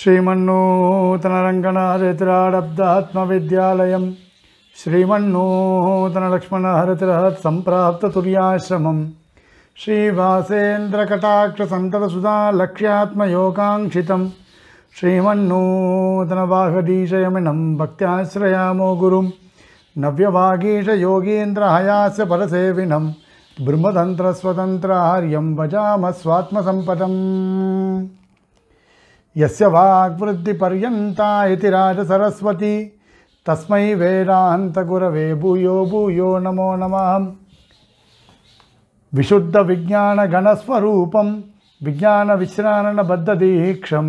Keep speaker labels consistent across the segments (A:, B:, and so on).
A: श्रीमन्नूतनरङ्गनाथतिराडब्धात्मविद्यालयं श्रीमण्णूतनलक्ष्मणहरितिरहत्सम्प्राप्ततुल्याश्रमं श्रीवासेन्द्रकटाक्षसन्तरसुधालक्ष्यात्मयोगाङ्क्षितं श्रीमन्नूतनवाहदीशयमिनं भक्त्याश्रयामो गुरुं नव्यवागीशयोगीन्द्रहयास्य परसेविनं ब्रह्मतन्त्रस्वतन्त्रहार्यं भजामः यस्य वाग्वृद्धिपर्यन्ता इति राजसरस्वती तस्मै वेदान्तगुरवे भूयो भूयो नमो नमः विशुद्धविज्ञानगणस्वरूपं विज्ञानविश्राननबद्धदीक्षं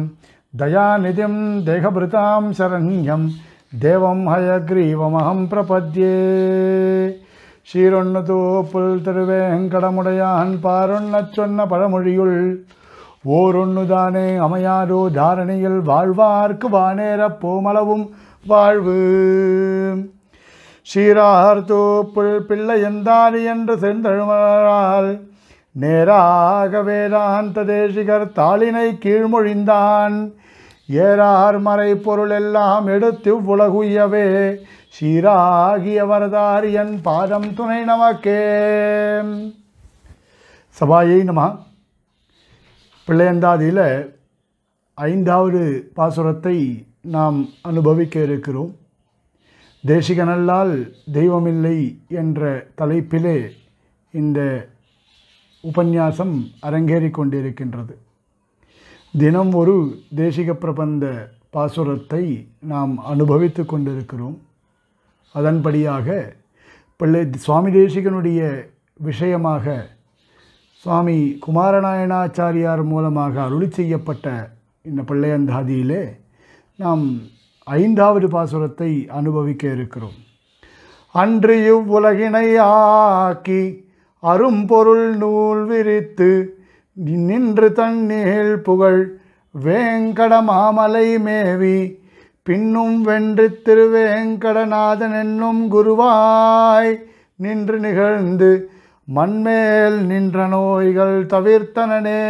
A: दयानिधिं देहभृतां शरण्यं देवं हयग्रीवमहं प्रपद्ये ஷீரொன்னு தூப்புல் திருவேங்கடமுடையான் பாரொன்ன சொன்ன பழமொழியுள் ஓரொன்னுதானே அமையாரோ தாரணையில் வாழ்வார்க்கு வானேர போமளவும் வாழ்வு சீரார்த்தோ புல் பிள்ளை எந்தாரி என்று செந்தழுமரால் நேராக வேதாந்த தேசிகர் தாளினை கீழ்மொழிந்தான் ஏறார் மறை பொருள் எல்லாம் எடுத்து உலகுயவே சீராகிய வரதாரியன் பாதம் துணை நமக்கே சபாயை நமா பிள்ளையந்தாதியில் ஐந்தாவது பாசுரத்தை நாம் அனுபவிக்க இருக்கிறோம் தேசிகனல்லால் தெய்வமில்லை என்ற தலைப்பிலே இந்த உபன்யாசம் அரங்கேறி கொண்டிருக்கின்றது தினம் ஒரு தேசிக பிரபந்த பாசுரத்தை நாம் அனுபவித்து கொண்டிருக்கிறோம் அதன்படியாக பிள்ளை சுவாமி தேசிகனுடைய விஷயமாக சுவாமி குமாரநாயணாச்சாரியார் மூலமாக அருளி செய்யப்பட்ட இந்த பிள்ளையந்தாதியிலே நாம் ஐந்தாவது பாசுரத்தை அனுபவிக்க இருக்கிறோம் அன்று இவ்வுலகினை ஆக்கி அரும்பொருள் நூல் விரித்து நின்று தன்னிகழ் புகழ் வேங்கடமாமலை மேவி பின்னும் வென்று திருவேங்கடநாதன் என்னும் குருவாய் நின்று நிகழ்ந்து மண்மேல் நின்ற நோய்கள் தவிர்த்தனனே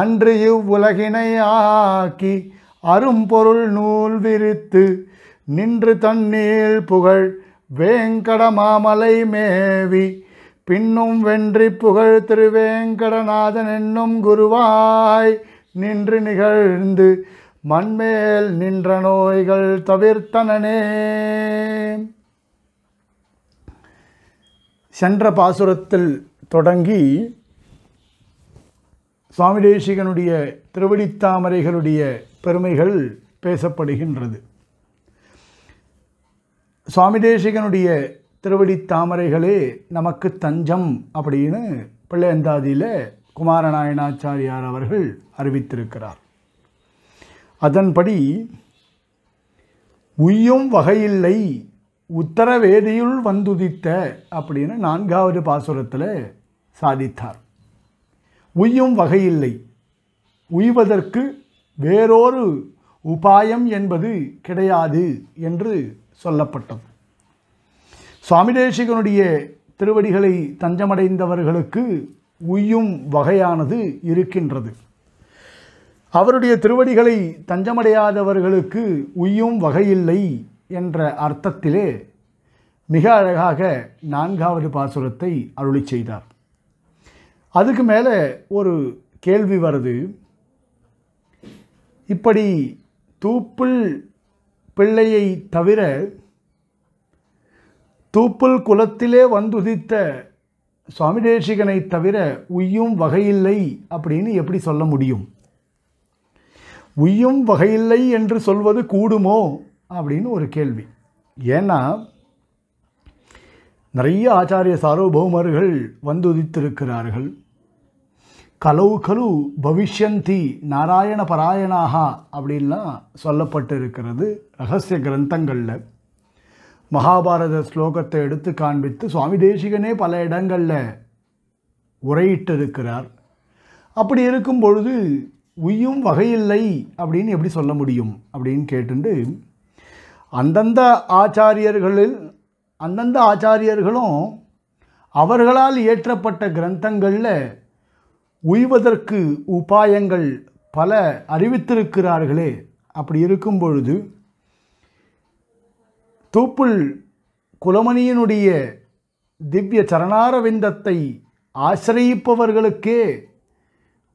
A: அன்று இவ்வுலகினை ஆக்கி அரும்பொருள் நூல் விரித்து நின்று தண்ணீர் புகழ் வேங்கடமாமலை மேவி பின்னும் வென்றி புகழ் திருவேங்கடநாதன் என்னும் குருவாய் நின்று நிகழ்ந்து மண்மேல் நின்ற நோய்கள் தவிர்த்தனனே சென்ற பாசுரத்தில் தொடங்கி சுவாமி தேசிகனுடைய திருவடித்தாமரைகளுடைய பெருமைகள் பேசப்படுகின்றது சுவாமி தேசிகனுடைய திருவடித்தாமரைகளே நமக்கு தஞ்சம் அப்படின்னு பிள்ளையந்தாதியில் குமாரநாயணாச்சாரியார் அவர்கள் அறிவித்திருக்கிறார் அதன்படி உய்யும் வகையில்லை உத்தரவேதியுள் வந்துதித்த அப்படின்னு நான்காவது பாசுரத்தில் சாதித்தார் உய்யும் வகையில்லை உய்வதற்கு வேறொரு உபாயம் என்பது கிடையாது என்று சொல்லப்பட்டது சுவாமி தேசிகனுடைய திருவடிகளை தஞ்சமடைந்தவர்களுக்கு உய்யும் வகையானது இருக்கின்றது அவருடைய திருவடிகளை தஞ்சமடையாதவர்களுக்கு உய்யும் வகையில்லை என்ற அர்த்தத்திலே மிக அழகாக நான்காவது பாசுரத்தை அருளி செய்தார் அதுக்கு மேலே ஒரு கேள்வி வருது இப்படி தூப்புள் பிள்ளையை தவிர தூப்புள் குலத்திலே வந்துதித்த சுவாமி தேசிகனை தவிர உய்யும் வகையில்லை அப்படின்னு எப்படி சொல்ல முடியும் உய்யும் வகையில்லை என்று சொல்வது கூடுமோ அப்படின்னு ஒரு கேள்வி ஏன்னா நிறைய ஆச்சாரிய சார்வபௌமர்கள் வந்து உதித்திருக்கிறார்கள் கலவு கலு பவிஷ்யந்தி நாராயண பராயணாகா அப்படின்லாம் சொல்லப்பட்டிருக்கிறது ரகசிய கிரந்தங்களில் மகாபாரத ஸ்லோகத்தை எடுத்து காண்பித்து சுவாமி தேசிகனே பல இடங்களில் உரையிட்டிருக்கிறார் அப்படி இருக்கும் பொழுது உய்யும் வகையில்லை அப்படின்னு எப்படி சொல்ல முடியும் அப்படின்னு கேட்டுண்டு அந்தந்த ஆச்சாரியர்களில் அந்தந்த ஆச்சாரியர்களும் அவர்களால் இயற்றப்பட்ட கிரந்தங்களில் உய்வதற்கு உபாயங்கள் பல அறிவித்திருக்கிறார்களே அப்படி இருக்கும் பொழுது தூப்புள் குலமணியினுடைய திவ்ய சரணாரவிந்தத்தை ஆசிரயிப்பவர்களுக்கே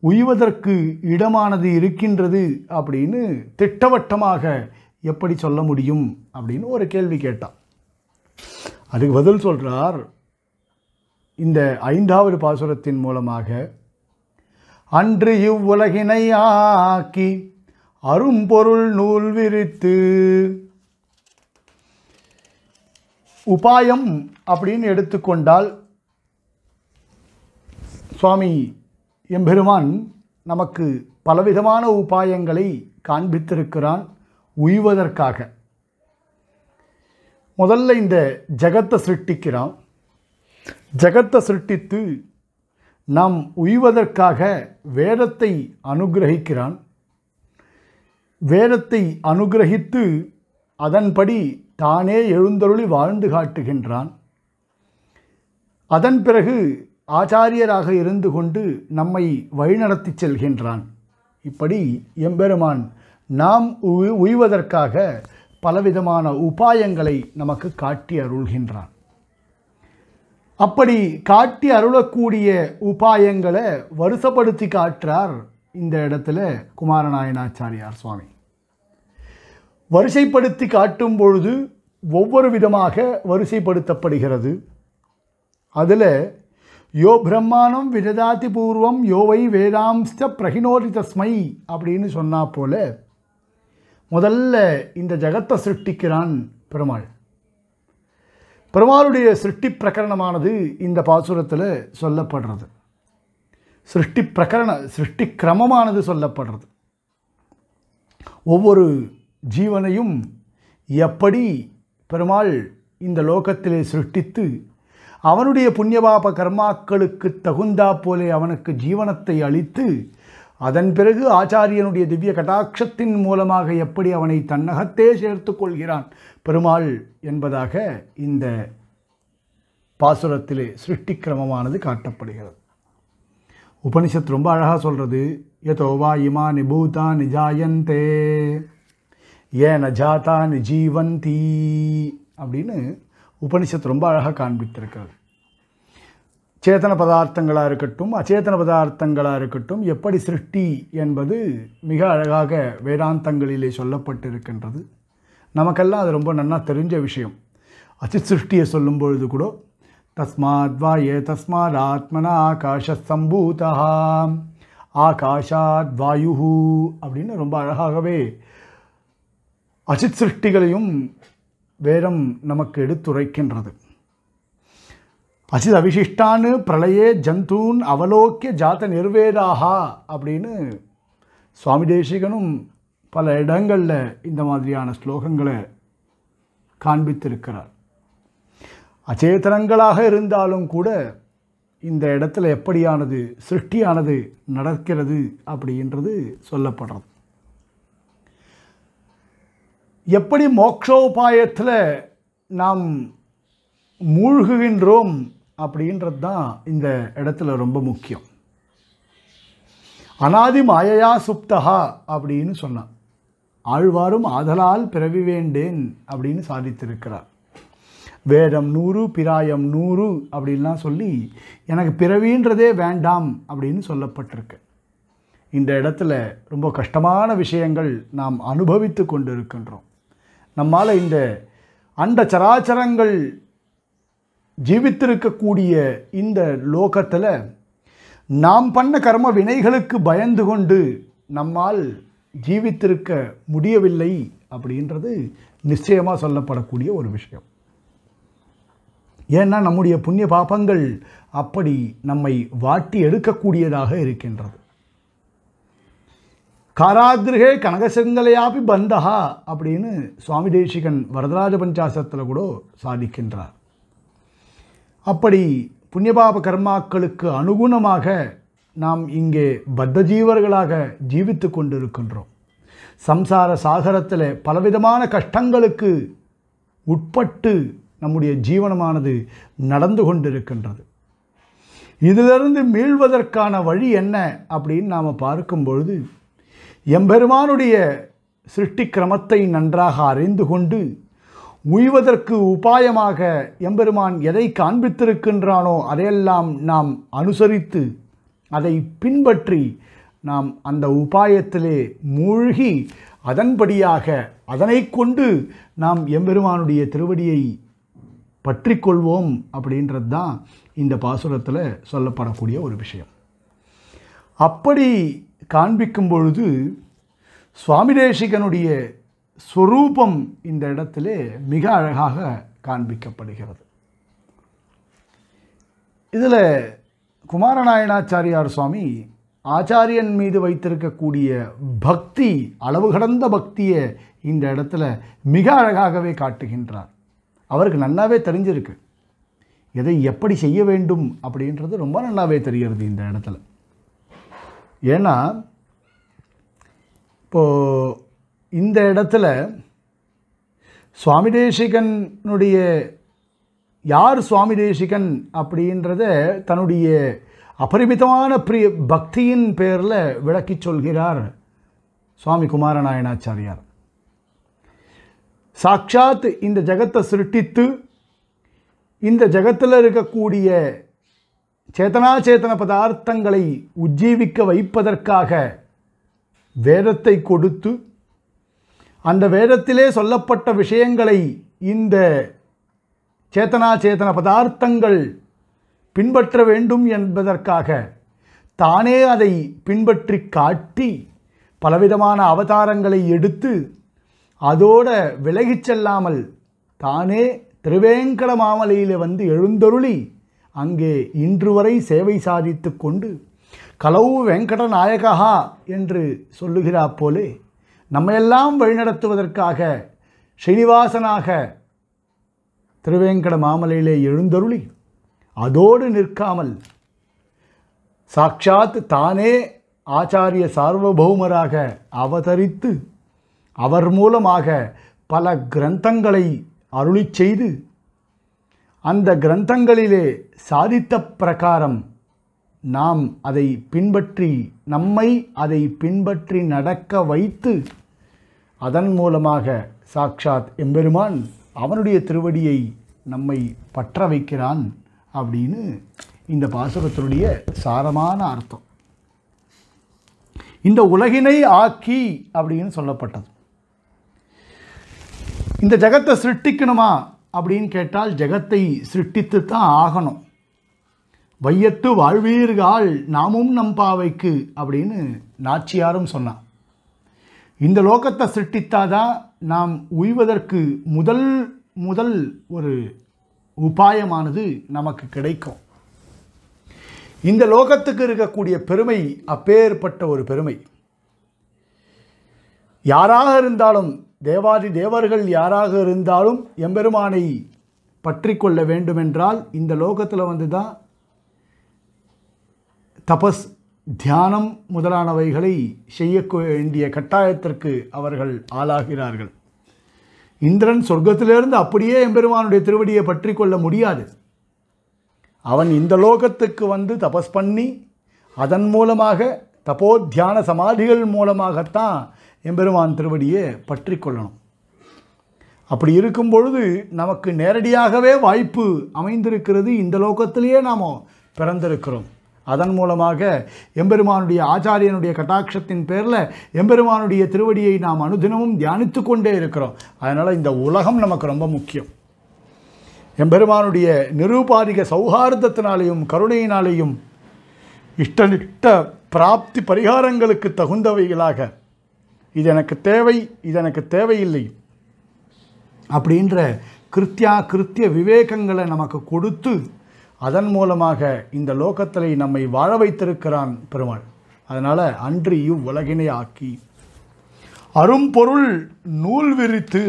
A: உய்வதற்கு இடமானது இருக்கின்றது அப்படின்னு திட்டவட்டமாக எப்படி சொல்ல முடியும் அப்படின்னு ஒரு கேள்வி கேட்டான் அதுக்கு பதில் சொல்கிறார் இந்த ஐந்தாவது பாசுரத்தின் மூலமாக அன்று இவ்வுலகினை ஆக்கி அரும்பொருள் நூல் விரித்து உபாயம் அப்படின்னு எடுத்துக்கொண்டால் சுவாமி எம்பெருமான் நமக்கு பலவிதமான உபாயங்களை காண்பித்திருக்கிறான் உய்வதற்காக முதல்ல இந்த ஜகத்தை சிருஷ்டிக்கிறான் ஜகத்தை சிருஷ்டித்து நாம் உய்வதற்காக வேதத்தை அனுகிரகிக்கிறான் வேதத்தை அனுகிரகித்து அதன்படி தானே எழுந்தருளி வாழ்ந்து காட்டுகின்றான் அதன் பிறகு ஆச்சாரியராக இருந்து கொண்டு நம்மை வழிநடத்தி செல்கின்றான் இப்படி எம்பெருமான் நாம் உய்வதற்காக பலவிதமான உபாயங்களை நமக்கு காட்டி அருள்கின்றான் அப்படி காட்டி அருளக்கூடிய உபாயங்களை வருஷப்படுத்தி காட்டுறார் இந்த இடத்துல குமாரநாயனாச்சாரியார் சுவாமி வரிசைப்படுத்தி காட்டும் பொழுது ஒவ்வொரு விதமாக வரிசைப்படுத்தப்படுகிறது அதில் யோ பிரம்மாணம் விஜதாதி பூர்வம் யோவை வேதாம்ச பிரகினோதி தஸ்மை அப்படின்னு சொன்னால் போல முதல்ல இந்த ஜகத்தை சிருஷ்டிக்கிறான் பெருமாள் பெருமாளுடைய சிருஷ்டி பிரகரணமானது இந்த பாசுரத்தில் சொல்லப்படுறது சிருஷ்டி பிரகரண சிருஷ்டி கிரமமானது சொல்லப்படுறது ஒவ்வொரு ஜீவனையும் எப்படி பெருமாள் இந்த லோகத்திலே சிருஷ்டித்து அவனுடைய புண்ணியபாப கர்மாக்களுக்கு தகுந்தா போலே அவனுக்கு ஜீவனத்தை அளித்து அதன் பிறகு ஆச்சாரியனுடைய திவ்ய கட்டாட்சத்தின் மூலமாக எப்படி அவனை தன்னகத்தே சேர்த்து கொள்கிறான் பெருமாள் என்பதாக இந்த பாசுரத்திலே சிருஷ்டி கிரமமானது காட்டப்படுகிறது உபனிஷத் ரொம்ப அழகாக சொல்கிறது எதோ வா இமா நிபூதா நிஜாயந்தே ஏ நஜாதா நிஜீவந்தி அப்படின்னு உபனிஷத் ரொம்ப அழகாக காண்பித்திருக்கிறது சேத்தன பதார்த்தங்களாக இருக்கட்டும் அச்சேதன பதார்த்தங்களாக இருக்கட்டும் எப்படி சிருஷ்டி என்பது மிக அழகாக வேதாந்தங்களிலே சொல்லப்பட்டிருக்கின்றது நமக்கெல்லாம் அது ரொம்ப நன்னா தெரிஞ்ச விஷயம் அச்சு சிருஷ்டியை சொல்லும் பொழுது கூட தஸ்மாத் ஏ தஸ்மாத் ஆத்மனா ஆகாஷ சம்பூதா ஆகாஷாத் வாயு அப்படின்னு ரொம்ப அழகாகவே அசித் சிருஷ்டிகளையும் வேதம் நமக்கு எடுத்துரைக்கின்றது அசிதவிசிஷ்டான்னு பிரளயே ஜந்தூன் அவலோக்கிய ஜாத நிர்வேதாகா அப்படின்னு சுவாமி தேசிகனும் பல இடங்களில் இந்த மாதிரியான ஸ்லோகங்களை காண்பித்திருக்கிறார் அச்சேதனங்களாக இருந்தாலும் கூட இந்த இடத்துல எப்படியானது சிருஷ்டியானது நடக்கிறது அப்படின்றது சொல்லப்படுறது எப்படி மோக்ஷோபாயத்தில் நாம் மூழ்குகின்றோம் அப்படின்றது தான் இந்த இடத்துல ரொம்ப முக்கியம் அனாதி மாயையா சுப்தகா அப்படின்னு சொன்னான் ஆழ்வாரும் ஆதலால் பிறவி வேண்டேன் அப்படின்னு சாதித்திருக்கிறார் வேதம் நூறு பிராயம் நூறு அப்படின்லாம் சொல்லி எனக்கு பிறவின்றதே வேண்டாம் அப்படின்னு சொல்லப்பட்டிருக்கு இந்த இடத்துல ரொம்ப கஷ்டமான விஷயங்கள் நாம் அனுபவித்து கொண்டு இருக்கின்றோம் நம்மால் இந்த அண்ட சராச்சரங்கள் ஜீவித்திருக்கக்கூடிய இந்த லோகத்தில் நாம் பண்ண கர்ம வினைகளுக்கு பயந்து கொண்டு நம்மால் ஜீவித்திருக்க முடியவில்லை அப்படின்றது நிச்சயமாக சொல்லப்படக்கூடிய ஒரு விஷயம் ஏன்னா நம்முடைய புண்ணிய பாபங்கள் அப்படி நம்மை வாட்டி எடுக்கக்கூடியதாக இருக்கின்றது காராகிரகே கனகசங்கலையாபி பந்தகா அப்படின்னு சுவாமி தேசிகன் வரதராஜ பஞ்சாசத்தில் கூட சாதிக்கின்றார் அப்படி புண்ணியபாப கர்மாக்களுக்கு அனுகுணமாக நாம் இங்கே பத்தஜீவர்களாக ஜீவித்து கொண்டிருக்கின்றோம் சம்சார சாகரத்தில் பலவிதமான கஷ்டங்களுக்கு உட்பட்டு நம்முடைய ஜீவனமானது நடந்து கொண்டிருக்கின்றது இதிலிருந்து மீள்வதற்கான வழி என்ன அப்படின்னு நாம் பார்க்கும் பொழுது எம்பெருமானுடைய சிருஷ்டி கிரமத்தை நன்றாக அறிந்து கொண்டு உய்வதற்கு உபாயமாக எம்பெருமான் எதை காண்பித்திருக்கின்றானோ அதையெல்லாம் நாம் அனுசரித்து அதை பின்பற்றி நாம் அந்த உபாயத்திலே மூழ்கி அதன்படியாக அதனை கொண்டு நாம் எம்பெருமானுடைய திருவடியை பற்றி கொள்வோம் அப்படின்றது தான் இந்த பாசுரத்தில் சொல்லப்படக்கூடிய ஒரு விஷயம் அப்படி காண்பிக்கும் பொழுது சுவாமி தேசிகனுடைய சொரூபம் இந்த இடத்திலே மிக அழகாக காண்பிக்கப்படுகிறது இதில் குமாரநாயனாச்சாரியார் சுவாமி ஆச்சாரியன் மீது வைத்திருக்கக்கூடிய பக்தி அளவு கடந்த பக்தியை இந்த இடத்துல மிக அழகாகவே காட்டுகின்றார் அவருக்கு நல்லாவே தெரிஞ்சிருக்கு எதை எப்படி செய்ய வேண்டும் அப்படின்றது ரொம்ப நல்லாவே தெரிகிறது இந்த இடத்துல ஏன்னா இப்போது இந்த இடத்துல சுவாமி தேசிகனுடைய யார் சுவாமி தேசிகன் அப்படின்றத தன்னுடைய அபரிமிதமான பிரிய பக்தியின் பேரில் விளக்கி சொல்கிறார் சுவாமி குமாரநாயணாச்சாரியார் சாட்சாத் இந்த ஜகத்தை சிருட்டித்து இந்த ஜகத்தில் இருக்கக்கூடிய சேத்தனாச்சேதன பதார்த்தங்களை உஜ்ஜீவிக்க வைப்பதற்காக வேதத்தை கொடுத்து அந்த வேதத்திலே சொல்லப்பட்ட விஷயங்களை இந்த சேத்தனா சேத்தன பதார்த்தங்கள் பின்பற்ற வேண்டும் என்பதற்காக தானே அதை பின்பற்றி காட்டி பலவிதமான அவதாரங்களை எடுத்து அதோட விலகிச் செல்லாமல் தானே திருவேங்கட மாமலையில் வந்து எழுந்தருளி அங்கே இன்று வரை சேவை சாதித்து கொண்டு கலவு நாயகா என்று சொல்லுகிறா போலே நம்மையெல்லாம் வழிநடத்துவதற்காக ஸ்ரீனிவாசனாக திருவேங்கட மாமலையிலே எழுந்தருளி அதோடு நிற்காமல் சாட்சாத் தானே ஆச்சாரிய சார்வபௌமராக அவதரித்து அவர் மூலமாக பல கிரந்தங்களை அருளி செய்து அந்த கிரந்தங்களிலே சாதித்த பிரகாரம் நாம் அதை பின்பற்றி நம்மை அதை பின்பற்றி நடக்க வைத்து அதன் மூலமாக சாக்ஷாத் எம்பெருமான் அவனுடைய திருவடியை நம்மை பற்ற வைக்கிறான் அப்படின்னு இந்த பாசகத்தினுடைய சாரமான அர்த்தம் இந்த உலகினை ஆக்கி அப்படின்னு சொல்லப்பட்டது இந்த ஜகத்தை சிருஷ்டிக்கணுமா அப்படின்னு கேட்டால் ஜகத்தை சிருஷ்டித்து தான் ஆகணும் வையத்து வாழ்வீர்கள் நாமும் நம் பாவைக்கு அப்படின்னு நாச்சியாரும் சொன்னான் இந்த லோகத்தை சிருஷ்டித்தாதான் நாம் உய்வதற்கு முதல் முதல் ஒரு உபாயமானது நமக்கு கிடைக்கும் இந்த லோகத்துக்கு இருக்கக்கூடிய பெருமை அப்பேற்பட்ட ஒரு பெருமை யாராக இருந்தாலும் தேவாதி தேவர்கள் யாராக இருந்தாலும் எம்பெருமானை பற்றி கொள்ள வேண்டுமென்றால் இந்த லோகத்தில் வந்து தான் தபஸ் தியானம் முதலானவைகளை செய்ய வேண்டிய கட்டாயத்திற்கு அவர்கள் ஆளாகிறார்கள் இந்திரன் சொர்க்கத்திலிருந்து அப்படியே எம்பெருமானுடைய திருவடியை பற்றி கொள்ள முடியாது அவன் இந்த லோகத்துக்கு வந்து தபஸ் பண்ணி அதன் மூலமாக தபோ தியான சமாதிகள் மூலமாகத்தான் எம்பெருமான் திருவடியை பற்றி கொள்ளணும் அப்படி இருக்கும் பொழுது நமக்கு நேரடியாகவே வாய்ப்பு அமைந்திருக்கிறது இந்த லோகத்திலேயே நாம் பிறந்திருக்கிறோம் அதன் மூலமாக எம்பெருமானுடைய ஆச்சாரியனுடைய கட்டாட்சத்தின் பேரில் எம்பெருமானுடைய திருவடியை நாம் அனுதினமும் தியானித்து கொண்டே இருக்கிறோம் அதனால் இந்த உலகம் நமக்கு ரொம்ப முக்கியம் எம்பெருமானுடைய நிரூபாதிக சௌஹார்தத்தினாலேயும் கருணையினாலேயும் இஷ்டனிட்ட பிராப்தி பரிகாரங்களுக்கு தகுந்தவைகளாக இது எனக்கு தேவை இது எனக்கு தேவையில்லை அப்படின்ற கிருத்தியா கிருத்திய விவேகங்களை நமக்கு கொடுத்து அதன் மூலமாக இந்த லோகத்திலே நம்மை வாழ வைத்திருக்கிறான் பெருமாள் அதனால் அன்று இவ்வுலகினை ஆக்கி அரும்பொருள் நூல் விரித்து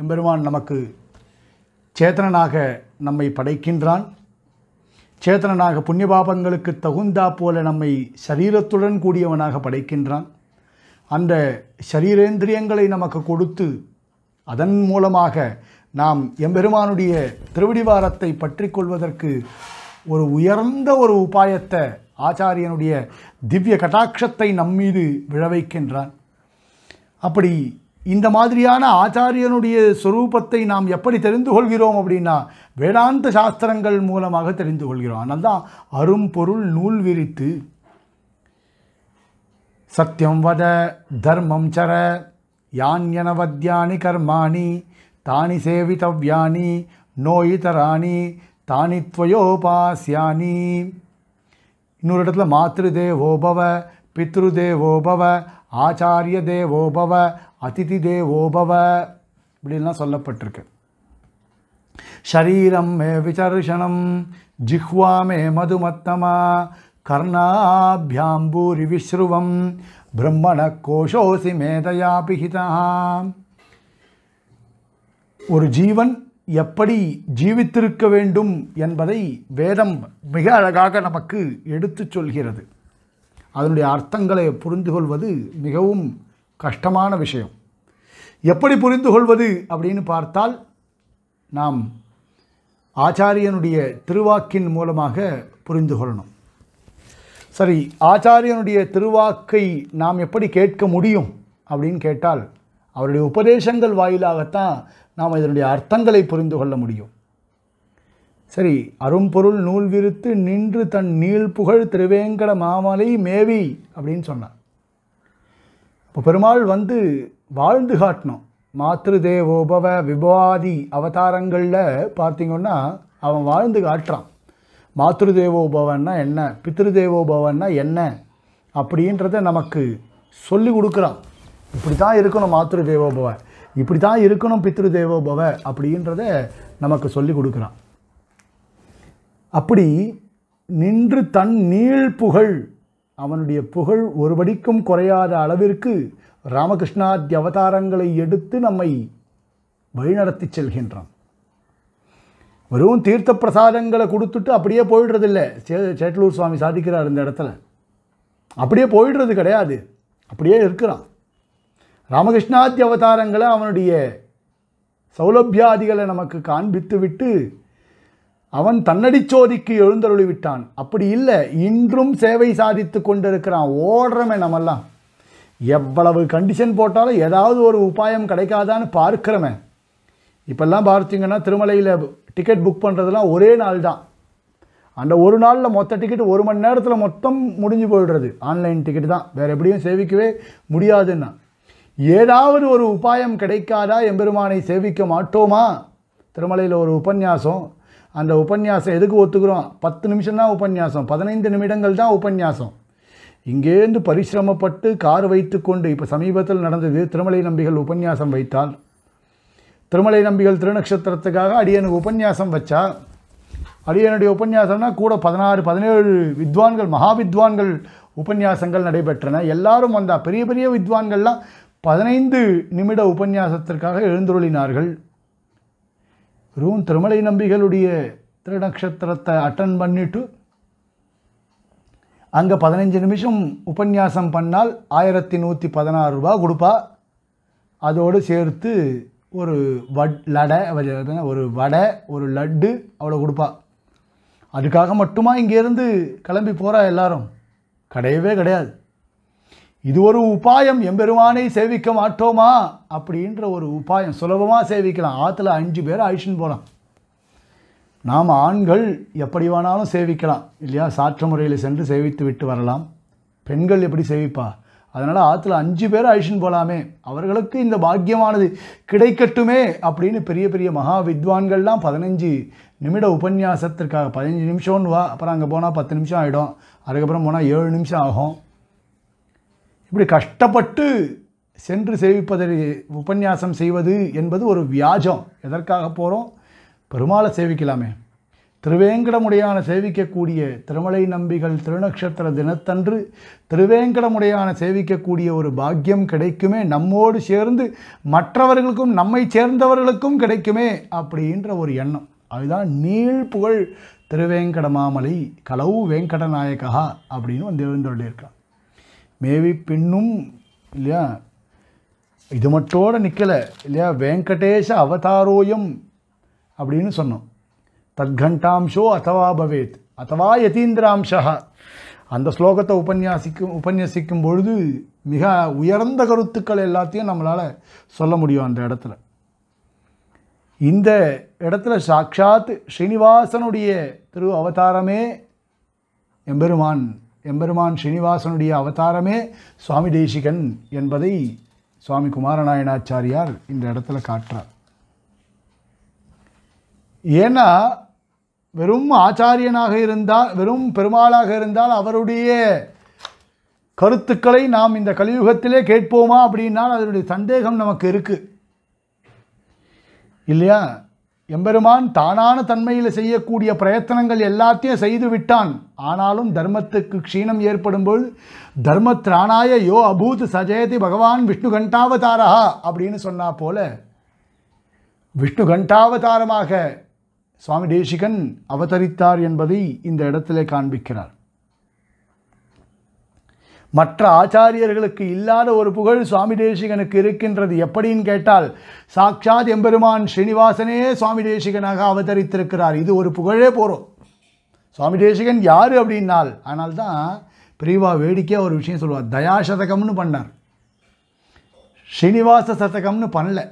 A: எம்பெருமான் நமக்கு சேத்தனனாக நம்மை படைக்கின்றான் சேத்தனனாக புண்ணிய தகுந்தா போல நம்மை சரீரத்துடன் கூடியவனாக படைக்கின்றான் அந்த சரீரேந்திரியங்களை நமக்கு கொடுத்து அதன் மூலமாக நாம் எம்பெருமானுடைய திருவிடிவாரத்தை பற்றி கொள்வதற்கு ஒரு உயர்ந்த ஒரு உபாயத்தை ஆச்சாரியனுடைய திவ்ய கட்டாட்சத்தை நம்மீது விழவைக்கின்றான் அப்படி இந்த மாதிரியான ஆச்சாரியனுடைய சொரூபத்தை நாம் எப்படி தெரிந்து கொள்கிறோம் அப்படின்னா வேதாந்த சாஸ்திரங்கள் மூலமாக தெரிந்து கொள்கிறோம் ஆனால் தான் அரும்பொருள் நூல் விரித்து சத்தியம் வத தர்மம் சர யான் எனவத்யானி கர்மாணி தானி சேவித்தவ்யானி நோயிதராணி தானி துவயோபாசியானி இன்னொரு இடத்துல மாத்ரு தேவோபவ பித்ரு தேவோபவ ஆச்சாரிய தேவோபவ அதிதி தேவோபவ இப்படிலாம் சொல்லப்பட்டிருக்கு ஷரீரம் மே விசர்ஷனம் ஜிஹ்வா மே மதுமத்தமா கர்ணாபியாம்பூரி விஸ்ருவம் பிரம்மண கோஷோசி மேதையாபிஹிதா ஒரு ஜீவன் எப்படி ஜீவித்திருக்க வேண்டும் என்பதை வேதம் மிக அழகாக நமக்கு எடுத்து சொல்கிறது அதனுடைய அர்த்தங்களை புரிந்து கொள்வது மிகவும் கஷ்டமான விஷயம் எப்படி புரிந்து கொள்வது அப்படின்னு பார்த்தால் நாம் ஆச்சாரியனுடைய திருவாக்கின் மூலமாக புரிந்து கொள்ளணும் சரி ஆச்சாரியனுடைய திருவாக்கை நாம் எப்படி கேட்க முடியும் அப்படின்னு கேட்டால் அவருடைய உபதேசங்கள் வாயிலாகத்தான் நாம் இதனுடைய அர்த்தங்களை புரிந்து கொள்ள முடியும் சரி அரும்பொருள் நூல் விரித்து நின்று தன் நீள் புகழ் திருவேங்கட மாமலை மேவி அப்படின்னு சொன்னார் இப்போ பெருமாள் வந்து வாழ்ந்து காட்டணும் மாத்ரு தேவோபவ விபாதி அவதாரங்களில் பார்த்தீங்கன்னா அவன் வாழ்ந்து காட்டுறான் மாத்ரு தேவோபவன்னா என்ன பித்ரு தேவோபவன்னா என்ன அப்படின்றத நமக்கு சொல்லி கொடுக்குறான் இப்படி தான் இருக்கணும் மாத்திரு தேவோபவ இப்படி தான் இருக்கணும் பித்ரு தேவோபவ அப்படின்றத நமக்கு சொல்லி கொடுக்குறான் அப்படி நின்று தன் நீள் புகழ் அவனுடைய புகழ் ஒருபடிக்கும் குறையாத அளவிற்கு ராமகிருஷ்ணாத்திய அவதாரங்களை எடுத்து நம்மை வழிநடத்தி செல்கின்றான் வெறும் தீர்த்த பிரசாதங்களை கொடுத்துட்டு அப்படியே போயிடுறதில்லை சே சேட்டலூர் சுவாமி சாதிக்கிறார் இந்த இடத்துல அப்படியே போயிடுறது கிடையாது அப்படியே இருக்கிறான் ராமகிருஷ்ணாதி அவதாரங்களை அவனுடைய சௌலபியாதிகளை நமக்கு காண்பித்து விட்டு அவன் தன்னடிச்சோதிக்கு எழுந்தருளி விட்டான் அப்படி இல்லை இன்றும் சேவை சாதித்து கொண்டிருக்கிறான் ஓடுறமே நம்மெல்லாம் எவ்வளவு கண்டிஷன் போட்டாலும் ஏதாவது ஒரு உபாயம் கிடைக்காதான்னு பார்க்குறமே இப்போல்லாம் பார்த்தீங்கன்னா திருமலையில் டிக்கெட் புக் பண்ணுறதுலாம் ஒரே நாள் தான் அந்த ஒரு நாளில் மொத்த டிக்கெட் ஒரு மணி நேரத்தில் மொத்தம் முடிஞ்சு போயிடுறது ஆன்லைன் டிக்கெட் தான் வேறு எப்படியும் சேவிக்கவே முடியாதுன்னா ஏதாவது ஒரு உபாயம் கிடைக்காதா எம்பெருமானை சேவிக்க மாட்டோமா திருமலையில் ஒரு உபன்யாசம் அந்த உபன்யாசம் எதுக்கு ஒத்துக்கிறோம் பத்து நிமிஷம் தான் உபன்யாசம் பதினைந்து நிமிடங்கள் தான் உபன்யாசம் இங்கேருந்து பரிசிரமப்பட்டு கார் வைத்துக்கொண்டு இப்போ சமீபத்தில் நடந்தது திருமலை நம்பிகள் உபன்யாசம் வைத்தால் திருமலை நம்பிகள் திருநக்ஷத்திரத்துக்காக அடியனுக்கு உபன்யாசம் வச்சா அடியனுடைய உபன்யாசம்னா கூட பதினாறு பதினேழு வித்வான்கள் மகாவித்வான்கள் உபன்யாசங்கள் நடைபெற்றன எல்லாரும் வந்தால் பெரிய பெரிய வித்வான்கள்லாம் பதினைந்து நிமிட உபன்யாசத்திற்காக எழுந்துருளினார்கள் ரூம் திருமலை நம்பிகளுடைய திருநக்ஷத்திரத்தை அட்டன் பண்ணிட்டு அங்கே பதினஞ்சு நிமிஷம் உபன்யாசம் பண்ணால் ஆயிரத்தி நூற்றி பதினாறு ரூபா கொடுப்பா அதோடு சேர்த்து ஒரு வட் லடை ஒரு வடை ஒரு லட்டு அவ்வளோ கொடுப்பா அதுக்காக மட்டுமா இங்கேருந்து கிளம்பி போகிறா எல்லாரும் கிடையவே கிடையாது இது ஒரு உபாயம் எம்பெருமானை சேவிக்க மாட்டோமா அப்படின்ற ஒரு உபாயம் சுலபமாக சேவிக்கலாம் ஆற்றுல அஞ்சு பேர் ஆயிடுச்சுன்னு போகலாம் நாம் ஆண்கள் எப்படி வேணாலும் சேவிக்கலாம் இல்லையா சாற்ற முறையில் சென்று சேவித்து விட்டு வரலாம் பெண்கள் எப்படி சேவிப்பா அதனால் ஆற்றுல அஞ்சு பேர் அழிச்சுன்னு போகலாமே அவர்களுக்கு இந்த பாக்கியமானது கிடைக்கட்டுமே அப்படின்னு பெரிய பெரிய மகா வித்வான்கள்லாம் பதினஞ்சு நிமிட உபன்யாசத்திற்காக பதினஞ்சு நிமிஷம்னு வா அப்புறம் அங்கே போனால் பத்து நிமிஷம் ஆகிடும் அதுக்கப்புறம் போனால் ஏழு நிமிஷம் ஆகும் இப்படி கஷ்டப்பட்டு சென்று சேவிப்பதை உபன்யாசம் செய்வது என்பது ஒரு வியாஜம் எதற்காக போகிறோம் பெருமாளை சேவிக்கலாமே திருவேங்கடமுடையான சேவிக்கக்கூடிய திருமலை நம்பிகள் திருநக்ஷத்திர தினத்தன்று திருவேங்கடமுடையான சேவிக்கக்கூடிய ஒரு பாக்கியம் கிடைக்குமே நம்மோடு சேர்ந்து மற்றவர்களுக்கும் நம்மை சேர்ந்தவர்களுக்கும் கிடைக்குமே அப்படின்ற ஒரு எண்ணம் அதுதான் நீள் புகழ் திருவேங்கடமாமலை கலவு வெங்கடநாயகா அப்படின்னு வந்து எழுந்தொள்ளியிருக்கான் மேவி பின்னும் இல்லையா இது மட்டோடு நிற்கலை இல்லையா வெங்கடேஷ அவதாரோயம் அப்படின்னு சொன்னோம் தத்கண்டாம்சோ அத்தவா பவேத் அத்தவா யதீந்திராம்சா அந்த ஸ்லோகத்தை உபன்யாசிக்கும் உபன்யாசிக்கும் பொழுது மிக உயர்ந்த கருத்துக்கள் எல்லாத்தையும் நம்மளால் சொல்ல முடியும் அந்த இடத்துல இந்த இடத்துல சாட்சாத் ஸ்ரீனிவாசனுடைய திரு அவதாரமே எம்பெருமான் எம்பெருமான் ஸ்ரீனிவாசனுடைய அவதாரமே சுவாமி தேசிகன் என்பதை சுவாமி குமாரநாயணாச்சாரியார் இந்த இடத்துல காட்டுறார் ஏன்னா வெறும் ஆச்சாரியனாக இருந்தால் வெறும் பெருமாளாக இருந்தால் அவருடைய கருத்துக்களை நாம் இந்த கலியுகத்திலே கேட்போமா அப்படின்னால் அதனுடைய சந்தேகம் நமக்கு இருக்குது இல்லையா எம்பெருமான் தானான தன்மையில் செய்யக்கூடிய பிரயத்தனங்கள் எல்லாத்தையும் செய்து விட்டான் ஆனாலும் தர்மத்துக்கு க்ஷீணம் ஏற்படும்போது தர்மத்ராணாய யோ அபூத் சஜயதி பகவான் விஷ்ணு கண்டாவதாரா அப்படின்னு சொன்னா போல விஷ்ணு கண்டாவதாரமாக சுவாமி தேசிகன் அவதரித்தார் என்பதை இந்த இடத்திலே காண்பிக்கிறார் மற்ற ஆச்சாரியர்களுக்கு இல்லாத ஒரு புகழ் சுவாமி தேசிகனுக்கு இருக்கின்றது எப்படின்னு கேட்டால் சாட்சாத் எம்பெருமான் ஸ்ரீனிவாசனே சுவாமி தேசிகனாக அவதரித்திருக்கிறார் இது ஒரு புகழே போகிறோம் சுவாமி தேசிகன் யார் அப்படின்னால் ஆனால் தான் பிரிவா வேடிக்கையாக ஒரு விஷயம் சொல்லுவார் தயா சதகம்னு பண்ணார் ஸ்ரீனிவாச சதகம்னு பண்ணல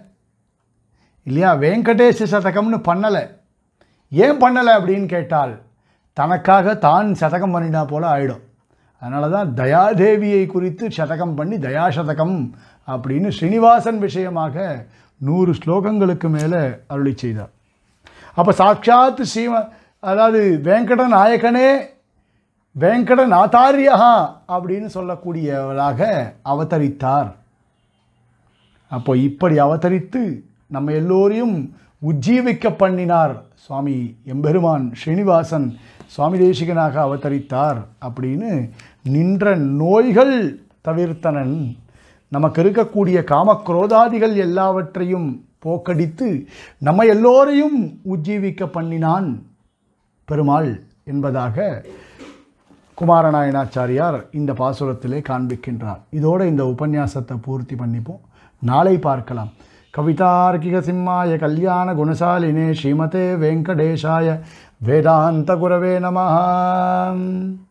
A: இல்லையா வெங்கடேஷ சதகம்னு பண்ணலை ஏன் பண்ணலை அப்படின்னு கேட்டால் தனக்காக தான் சதகம் பண்ணினா போல் ஆகிடும் அதனால தான் தயாதேவியை குறித்து சதகம் பண்ணி தயாசதகம் அப்படின்னு ஸ்ரீனிவாசன் விஷயமாக நூறு ஸ்லோகங்களுக்கு மேலே அருளி செய்தார் அப்போ சாட்சாத்து ஸ்ரீம அதாவது வெங்கட நாயகனே வெங்கட நாத்தாரியா அப்படின்னு சொல்லக்கூடியவராக அவதரித்தார் அப்போ இப்படி அவதரித்து நம்ம எல்லோரையும் உஜ்ஜீவிக்க பண்ணினார் சுவாமி எம்பெருமான் ஸ்ரீனிவாசன் சுவாமி தேசிகனாக அவதரித்தார் அப்படின்னு நின்ற நோய்கள் தவிர்த்தனன் நமக்கு இருக்கக்கூடிய காமக்ரோதாதிகள் எல்லாவற்றையும் போக்கடித்து நம்ம எல்லோரையும் உஜ்ஜீவிக்க பண்ணினான் பெருமாள் என்பதாக குமாரநாயனாச்சாரியார் இந்த பாசுரத்திலே காண்பிக்கின்றார் இதோடு இந்த உபன்யாசத்தை பூர்த்தி பண்ணிப்போம் நாளை பார்க்கலாம் கவிதார்க்கிக சிம்மாய கல்யாண குணசாலினே ஸ்ரீமதே வெங்கடேஷாய வேதாந்த குரவே நமஹா